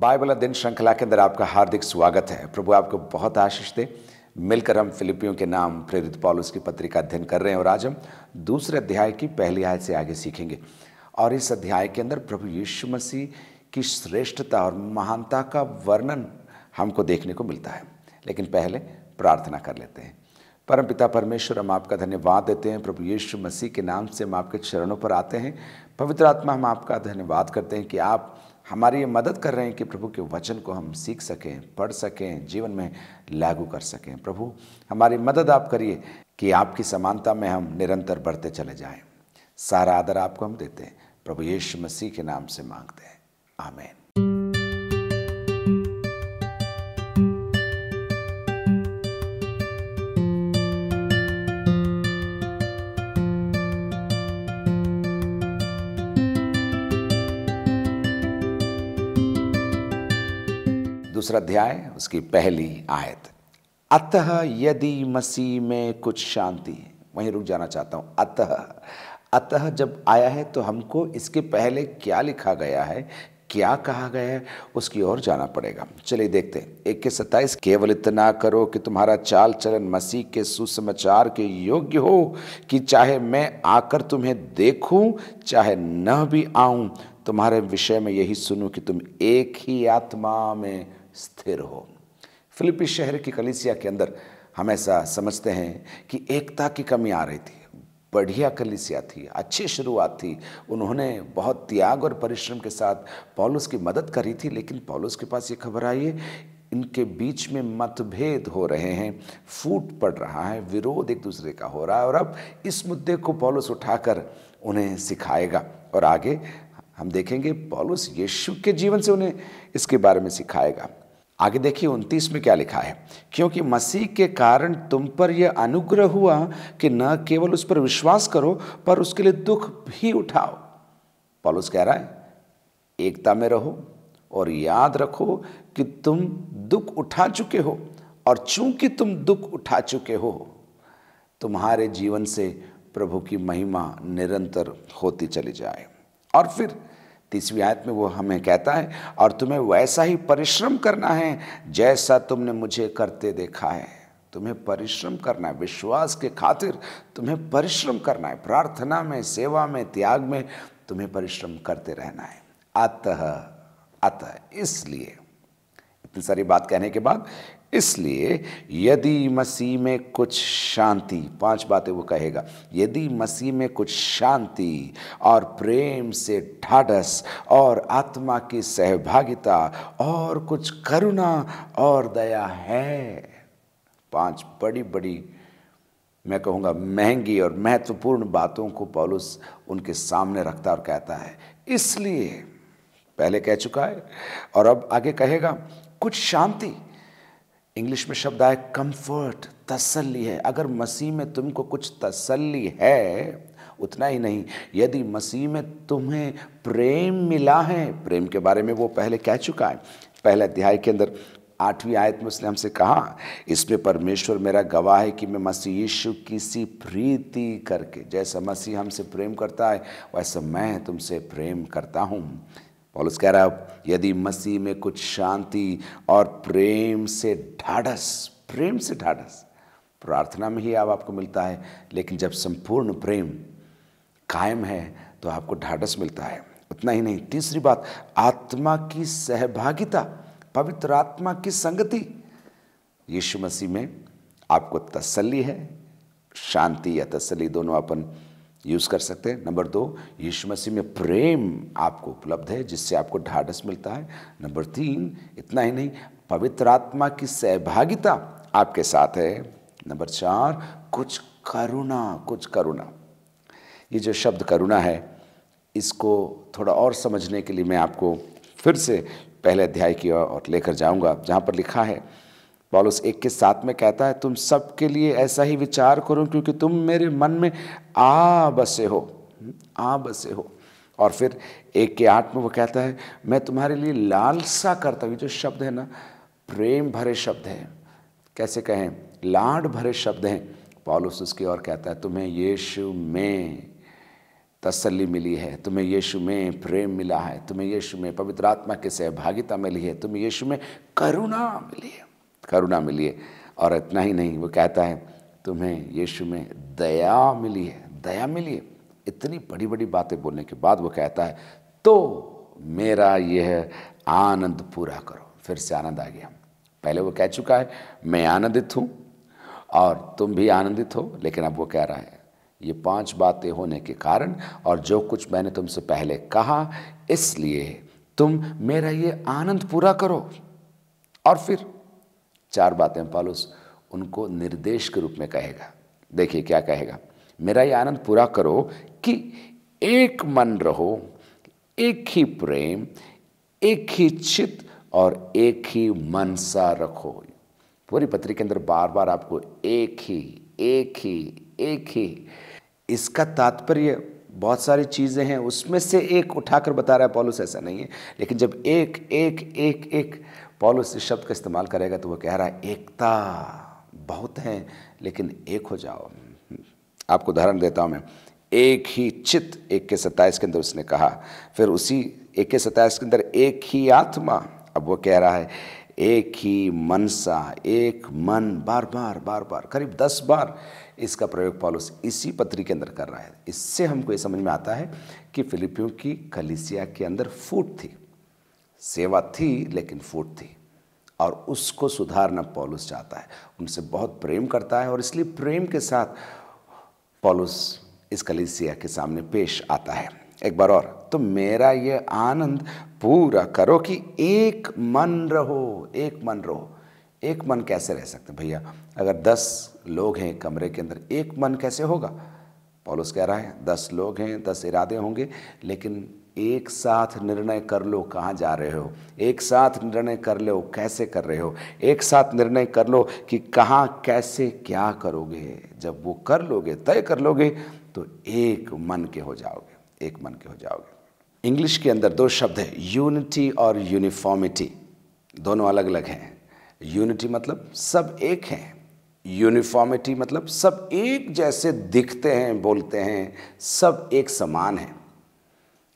Bible दिन श्रृंखला के अंदर आपका हार्दिक स्वागत है प्रभु आपको बहुत आशीष दे मिलकर हम फिलिपियों के नाम प्रेरित पॉलुस की पत्रिका अध्ययन कर रहे हैं और आज हम दूसरे अध्याय की पहली आय से आगे सीखेंगे और इस अध्याय के अंदर प्रभु यीशु मसीह की श्रेष्ठता और महानता का वर्णन हमको देखने को मिलता है लेकिन पहले प्रार्थना कर लेते हैं परम पिता परमेश्वर हम आपका धन्यवाद देते हैं प्रभु यीशु मसीह के नाम से हम आपके चरणों पर आते हैं पवित्र आत्मा हम आपका धन्यवाद करते हैं कि आप हमारी ये मदद कर रहे हैं कि प्रभु के वचन को हम सीख सकें पढ़ सकें जीवन में लागू कर सकें प्रभु हमारी मदद आप करिए कि आपकी समानता में हम निरंतर बढ़ते चले जाएं सारा आदर आपको हम देते हैं प्रभु यीशु मसीह के नाम से मांगते हैं आमेन दूसरा अध्याय उसकी पहली आयत अतः यदि मसीह में कुछ शांति वहीं रुक जाना चाहता हूँ अतः अतः जब आया है तो हमको इसके पहले क्या लिखा गया है क्या कहा गया है उसकी ओर जाना पड़ेगा चलिए देखते हैं एक के सत्ताईस केवल इतना करो कि तुम्हारा चाल चलन मसीह के सुसमाचार के योग्य हो कि चाहे मैं आकर तुम्हें देखूं चाहे न भी आऊं तुम्हारे विषय में यही सुनूं कि तुम एक ही आत्मा में स्थिर हो फिलिपी शहर की कलिसिया के अंदर हमेशा समझते हैं कि एकता की कमी आ रही थी बढ़िया कलिसिया थी अच्छी शुरुआत थी उन्होंने बहुत त्याग और परिश्रम के साथ पॉलुस की मदद करी थी लेकिन पॉलुस के पास ये खबर आई है इनके बीच में मतभेद हो रहे हैं फूट पड़ रहा है विरोध एक दूसरे का हो रहा है और अब इस मुद्दे को पॉलुस उठाकर उन्हें सिखाएगा और आगे हम देखेंगे पॉलुस यीशु के जीवन से उन्हें इसके बारे में सिखाएगा आगे देखिए उनतीस में क्या लिखा है क्योंकि मसीह के कारण तुम पर यह अनुग्रह हुआ कि न केवल उस पर विश्वास करो पर उसके लिए दुख भी उठाओ पॉलुस कह रहा है एकता में रहो और याद रखो कि तुम दुख उठा चुके हो और चूंकि तुम दुख उठा चुके हो तुम्हारे जीवन से प्रभु की महिमा निरंतर होती चली जाए और फिर तीसवीं आयत में वो हमें कहता है और तुम्हें वैसा ही परिश्रम करना है जैसा तुमने मुझे करते देखा है तुम्हें परिश्रम करना है विश्वास के खातिर तुम्हें परिश्रम करना है प्रार्थना में सेवा में त्याग में तुम्हें परिश्रम करते रहना है अतः अतः इसलिए इतनी सारी बात कहने के बाद इसलिए यदि मसीह में कुछ शांति पांच बातें वो कहेगा यदि मसीह में कुछ शांति और प्रेम से ढाढ़स और आत्मा की सहभागिता और कुछ करुणा और दया है पांच बड़ी बड़ी मैं कहूँगा महंगी और महत्वपूर्ण बातों को पौलुस उनके सामने रखता और कहता है इसलिए पहले कह चुका है और अब आगे कहेगा कुछ शांति इंग्लिश में शब्द आए कंफर्ट तसल्ली है अगर मसीह में तुमको कुछ तसल्ली है उतना ही नहीं यदि मसीह में तुम्हें प्रेम मिला है प्रेम के बारे में वो पहले कह चुका है पहले अध्याय के अंदर आठवीं आयत में उसने हमसे कहा इसमें परमेश्वर मेरा गवाह है कि मैं मसीह यीशु की सी प्रीति करके जैसा मसीह हमसे प्रेम करता है वैसा मैं तुमसे प्रेम करता हूँ पॉलुस कह रहा यदि मसीह में कुछ शांति और प्रेम से ढाढ़स प्रेम से ढाढ़स प्रार्थना में ही आप आपको मिलता है लेकिन जब संपूर्ण प्रेम कायम है तो आपको ढाढ़स मिलता है उतना ही नहीं तीसरी बात आत्मा की सहभागिता पवित्र आत्मा की संगति यीशु मसीह में आपको तसल्ली है शांति या तसल्ली दोनों अपन यूज़ कर सकते हैं नंबर दो यीशु मसीह में प्रेम आपको उपलब्ध है जिससे आपको ढाढ़स मिलता है नंबर तीन इतना ही नहीं पवित्र आत्मा की सहभागिता आपके साथ है नंबर चार कुछ करुणा कुछ करुणा ये जो शब्द करुणा है इसको थोड़ा और समझने के लिए मैं आपको फिर से पहले अध्याय की और लेकर जाऊंगा जहाँ पर लिखा है पॉलुस एक के साथ में कहता है तुम सबके लिए ऐसा ही विचार करो क्योंकि तुम मेरे मन में आ बसे हो आ बसे हो और फिर एक के आठ में वो कहता है मैं तुम्हारे लिए लालसा करता हूँ जो शब्द है ना प्रेम भरे शब्द हैं कैसे कहें लाड भरे शब्द हैं पॉलुस उसकी और कहता है तुम्हें यीशु में तसल्ली मिली है तुम्हें यीशु में प्रेम मिला है तुम्हें यीशु में पवित्र आत्मा की सहभागिता मिली है तुम्हें यीशु में करुणा मिली है करुणा मिली है और इतना ही नहीं वो कहता है तुम्हें यीशु में दया मिली है दया मिली है इतनी बड़ी बड़ी बातें बोलने के बाद वो कहता है तो मेरा यह आनंद पूरा करो फिर से आनंद आ गया पहले वो कह चुका है मैं आनंदित हूँ और तुम भी आनंदित हो लेकिन अब वो कह रहा है ये पांच बातें होने के कारण और जो कुछ मैंने तुमसे पहले कहा इसलिए तुम मेरा ये आनंद पूरा करो और फिर चार बातें पॉलुस उनको निर्देश के रूप में कहेगा देखिए क्या कहेगा मेरा ये आनंद पूरा करो कि एक मन रहो एक ही प्रेम एक ही चित और एक ही मनसा रखो पूरी पत्री के अंदर बार बार आपको एक ही एक ही एक ही इसका तात्पर्य बहुत सारी चीज़ें हैं उसमें से एक उठाकर बता रहा है पॉलुस ऐसा नहीं है लेकिन जब एक एक एक एक पॉलुस इस शब्द का इस्तेमाल करेगा तो वो कह रहा है एकता बहुत है लेकिन एक हो जाओ आपको उदाहरण देता हूँ मैं एक ही चित्त एक के सत्ताईस के अंदर उसने कहा फिर उसी एक के सत्ताईस के अंदर एक ही आत्मा अब वो कह रहा है एक ही मनसा एक मन बार बार बार बार करीब दस बार इसका प्रयोग पॉलुस इसी पत्री के अंदर कर रहा है इससे हमको ये समझ में आता है कि फिलिपियों की कलिसिया के अंदर फूट थी सेवा थी लेकिन फूट थी और उसको सुधारना पॉलुस चाहता है उनसे बहुत प्रेम करता है और इसलिए प्रेम के साथ पॉलुस इस कलिसिया के सामने पेश आता है एक बार और तो मेरा यह आनंद पूरा करो कि एक मन रहो एक मन रहो एक मन कैसे रह सकते भैया अगर दस लोग हैं कमरे के अंदर एक मन कैसे होगा पॉलुस कह रहा है दस लोग हैं दस इरादे होंगे लेकिन एक साथ निर्णय कर लो कहाँ जा रहे हो एक साथ निर्णय कर लो कैसे कर रहे हो एक साथ निर्णय कर लो कि कहाँ कैसे क्या करोगे जब वो कर लोगे तय कर लोगे तो एक मन के हो जाओगे एक मन के हो जाओगे इंग्लिश के अंदर दो शब्द हैं यूनिटी और यूनिफॉर्मिटी दोनों अलग अलग हैं यूनिटी मतलब सब एक हैं यूनिफॉर्मिटी मतलब सब एक जैसे दिखते हैं बोलते हैं सब एक समान हैं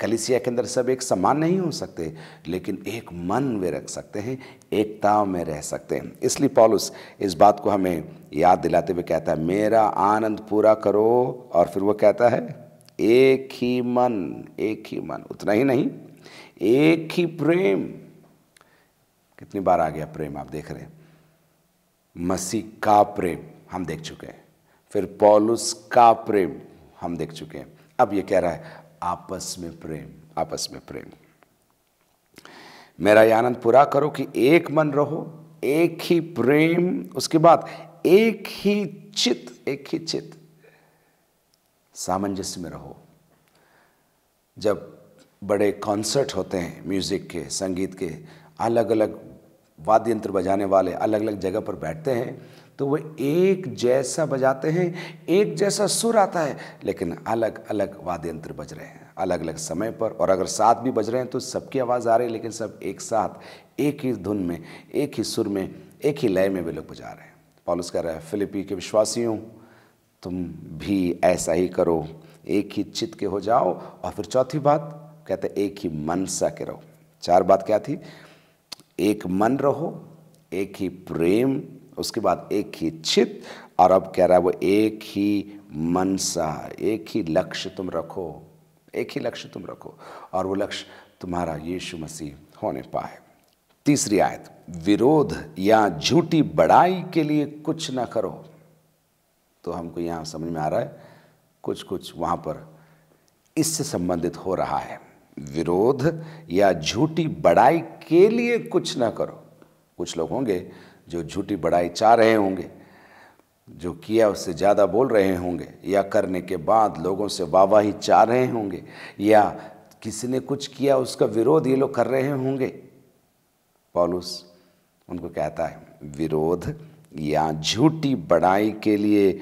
कलिसिया के अंदर सब एक समान नहीं हो सकते लेकिन एक मन में रख सकते हैं एकता में रह सकते हैं इसलिए पॉलुस इस बात को हमें याद दिलाते हुए कहता है मेरा आनंद पूरा करो और फिर वो कहता है एक ही मन एक ही मन उतना ही नहीं एक ही प्रेम कितनी बार आ गया प्रेम आप देख रहे हैं मसीह का प्रेम हम देख चुके हैं फिर पॉलुस का प्रेम हम देख चुके हैं अब ये कह रहा है आपस में प्रेम आपस में प्रेम मेरा ये आनंद पूरा करो कि एक मन रहो एक ही प्रेम उसके बाद एक ही चित एक ही चित सामंजस्य में रहो जब बड़े कॉन्सर्ट होते हैं म्यूज़िक के संगीत के अलग अलग वाद्य यंत्र बजाने वाले अलग अलग जगह पर बैठते हैं तो वह एक जैसा बजाते हैं एक जैसा सुर आता है लेकिन अलग अलग वाद्य यंत्र बज रहे हैं अलग अलग समय पर और अगर साथ भी बज रहे हैं तो सबकी आवाज़ आ रही है लेकिन सब एक साथ एक ही धुन में एक ही सुर में एक ही लय में वे लोग बजा रहे हैं पॉलुस कह रहा है फिलिपी के विश्वासियों तुम भी ऐसा ही करो एक ही चित्त के हो जाओ और फिर चौथी बात कहते एक ही मन सा के रहो चार बात क्या थी एक मन रहो एक ही प्रेम उसके बाद एक ही चित और अब कह रहा है वो एक ही मनसा एक ही लक्ष्य तुम रखो एक ही लक्ष्य तुम रखो और वो लक्ष्य तुम्हारा यीशु मसीह होने पाए तीसरी आयत विरोध या झूठी बड़ाई के लिए कुछ ना करो तो हमको यहां समझ में आ रहा है कुछ कुछ वहां पर इससे संबंधित हो रहा है विरोध या झूठी बड़ाई के लिए कुछ ना करो कुछ लोग होंगे जो झूठी बड़ाई चाह रहे होंगे जो किया उससे ज़्यादा बोल रहे होंगे या करने के बाद लोगों से वाहवाही चाह रहे होंगे या किसी ने कुछ किया उसका विरोध ये लोग कर रहे होंगे पॉलुस उनको कहता है विरोध या झूठी बड़ाई के लिए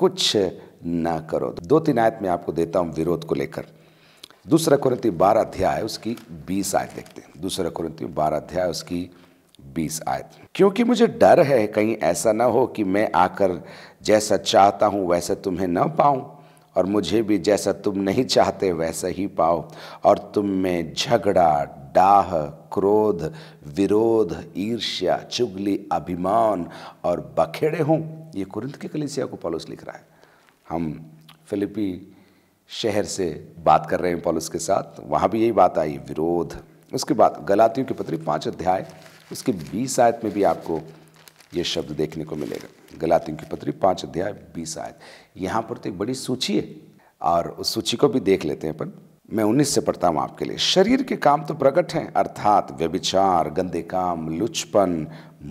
कुछ ना करो दो तीन आयत में आपको देता हूँ विरोध को लेकर दूसरा कुरंती बारह अध्याय उसकी बीस आयत देखते हैं दूसरा कुरंती बारह अध्याय उसकी बीस आयत क्योंकि मुझे डर है कहीं ऐसा ना हो कि मैं आकर जैसा चाहता हूँ वैसा तुम्हें न पाऊँ और मुझे भी जैसा तुम नहीं चाहते वैसा ही पाओ और तुम में झगड़ा डाह क्रोध विरोध ईर्ष्या चुगली अभिमान और बखेड़े हों ये कुरिंद के कलिसिया को पॉलुस लिख रहा है हम फिलिपी शहर से बात कर रहे हैं पॉलुस के साथ वहाँ भी यही बात आई विरोध उसके बाद गलातियों की पत्री पाँच अध्याय उसके बीस आयत में भी आपको ये शब्द देखने को मिलेगा गलातियों की पत्री पाँच अध्याय बीस आयत यहाँ पर तो एक बड़ी सूची है और उस सूची को भी देख लेते हैं अपन मैं उन्नीस से पढ़ता हूँ आपके लिए शरीर के काम तो प्रकट हैं अर्थात व्यभिचार गंदे काम लुचपन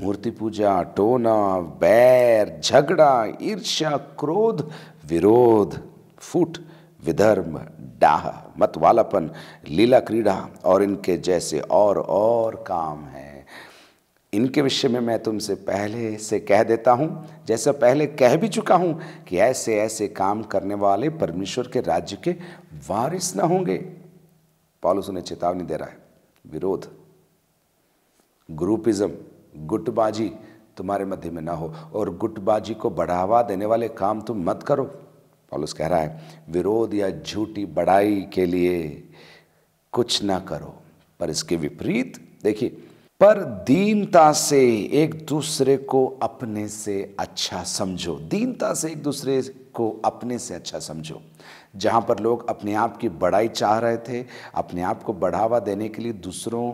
मूर्ति पूजा टोना बैर झगड़ा ईर्ष्या क्रोध विरोध फूट विधर्म डाह मतवालापन लीला क्रीड़ा और इनके जैसे और और काम हैं इनके विषय में मैं तुमसे पहले से कह देता हूँ जैसा पहले कह भी चुका हूँ कि ऐसे ऐसे काम करने वाले परमेश्वर के राज्य के वारिस न होंगे पॉलिस उन्हें चेतावनी दे रहा है विरोध ग्रुपिज्म गुटबाजी तुम्हारे मध्य में ना हो और गुटबाजी को बढ़ावा देने वाले काम तुम मत करो पॉलिस कह रहा है विरोध या झूठी बढ़ाई के लिए कुछ ना करो पर इसके विपरीत देखिए पर दीनता से एक दूसरे को अपने से अच्छा समझो दीनता से एक दूसरे को अपने से अच्छा समझो जहाँ पर लोग अपने आप की बड़ाई चाह रहे थे अपने आप को बढ़ावा देने के लिए दूसरों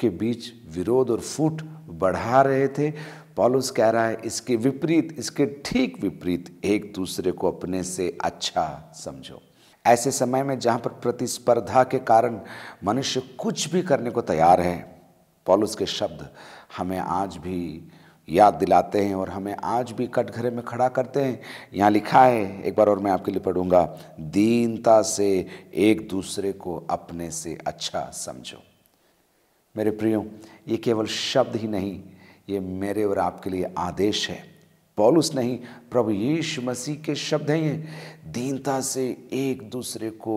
के बीच विरोध और फूट बढ़ा रहे थे पॉलुस कह रहा है इसके विपरीत इसके ठीक विपरीत एक दूसरे को अपने से अच्छा समझो ऐसे समय में जहाँ पर प्रतिस्पर्धा के कारण मनुष्य कुछ भी करने को तैयार है पॉलुस के शब्द हमें आज भी याद दिलाते हैं और हमें आज भी कटघरे में खड़ा करते हैं यहाँ लिखा है एक बार और मैं आपके लिए पढ़ूंगा दीनता से एक दूसरे को अपने से अच्छा समझो मेरे प्रियो ये केवल शब्द ही नहीं ये मेरे और आपके लिए आदेश है पॉलुस नहीं प्रभु यीशु मसीह के शब्द हैं ये दीनता से एक दूसरे को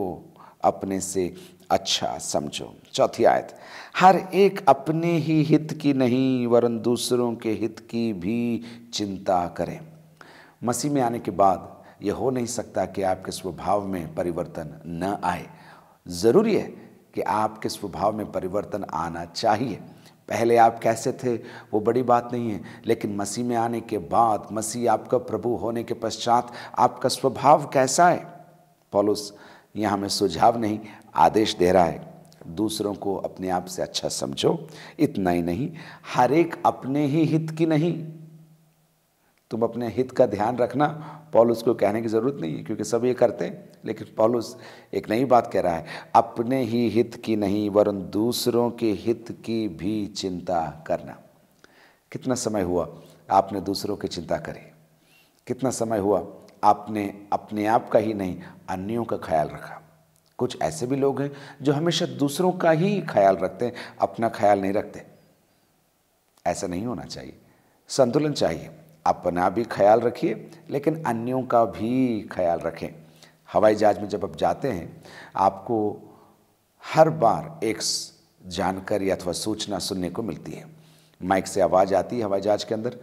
अपने से अच्छा समझो चौथी आयत हर एक अपने ही हित की नहीं वरन दूसरों के हित की भी चिंता करें मसीह में आने के बाद यह हो नहीं सकता कि आपके स्वभाव में परिवर्तन न आए ज़रूरी है कि आपके स्वभाव में परिवर्तन आना चाहिए पहले आप कैसे थे वो बड़ी बात नहीं है लेकिन मसीह में आने के बाद मसीह आपका प्रभु होने के पश्चात आपका स्वभाव कैसा है पॉलुस यहाँ हमें सुझाव नहीं आदेश दे रहा है दूसरों को अपने आप से अच्छा समझो इतना ही नहीं हर एक अपने ही हित की नहीं तुम अपने हित का ध्यान रखना पॉलुस को कहने की ज़रूरत नहीं है क्योंकि सब ये करते हैं लेकिन पॉलुस एक नई बात कह रहा है अपने ही हित की नहीं वरन दूसरों के हित की भी चिंता करना कितना समय हुआ आपने दूसरों की चिंता करी कितना समय हुआ आपने अपने आप का ही नहीं अन्यों का ख्याल रखा कुछ ऐसे भी लोग हैं जो हमेशा दूसरों का ही ख्याल रखते हैं अपना ख्याल नहीं रखते ऐसा नहीं होना चाहिए संतुलन चाहिए अपना भी ख्याल रखिए लेकिन अन्यों का भी ख्याल रखें हवाई जहाज में जब आप जाते हैं आपको हर बार एक जानकारी अथवा सूचना सुनने को मिलती है माइक से आवाज़ आती है हवाई जहाज के अंदर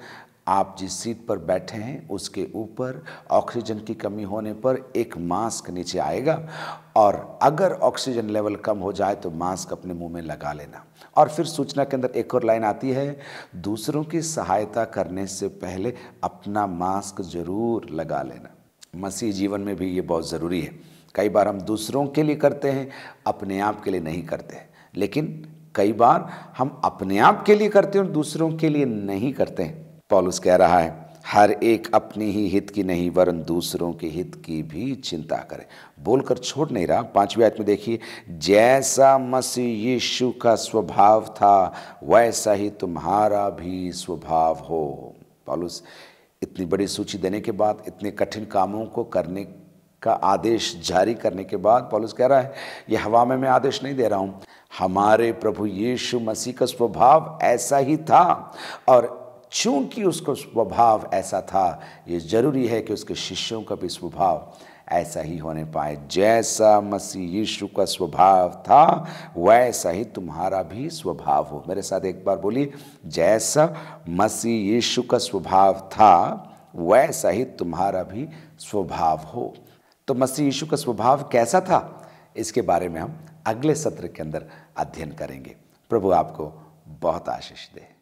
आप जिस सीट पर बैठे हैं उसके ऊपर ऑक्सीजन की कमी होने पर एक मास्क नीचे आएगा और अगर ऑक्सीजन लेवल कम हो जाए तो मास्क अपने मुंह में लगा लेना और फिर सूचना के अंदर एक और लाइन आती है दूसरों की सहायता करने से पहले अपना मास्क जरूर लगा लेना मसीह जीवन में भी ये बहुत ज़रूरी है कई बार हम दूसरों के लिए करते हैं अपने आप के लिए नहीं करते लेकिन कई बार हम अपने आप के लिए करते हैं और दूसरों के लिए नहीं करते हैं पॉलुस कह रहा है हर एक अपने ही हित की नहीं वरन दूसरों के हित की भी चिंता करे बोलकर छोड़ नहीं रहा पांचवी आयत में देखिए जैसा मसीह यीशु का स्वभाव था वैसा ही तुम्हारा भी स्वभाव हो पॉलुस इतनी बड़ी सूची देने के बाद इतने कठिन कामों को करने का आदेश जारी करने के बाद पॉलुस कह रहा है ये हवा में मैं आदेश नहीं दे रहा हूँ हमारे प्रभु यीशु मसीह का स्वभाव ऐसा ही था और चूंकि उसको स्वभाव ऐसा था ये जरूरी है कि उसके शिष्यों का भी स्वभाव ऐसा ही होने पाए जैसा मसीह यीशु का स्वभाव था वैसा ही तुम्हारा भी स्वभाव हो मेरे साथ एक बार बोली जैसा मसीह यीशु का स्वभाव था वैसा ही तुम्हारा भी स्वभाव हो तो मसीह यीशु का स्वभाव कैसा था इसके बारे में हम अगले सत्र के अंदर अध्ययन करेंगे प्रभु आपको बहुत आशीष दे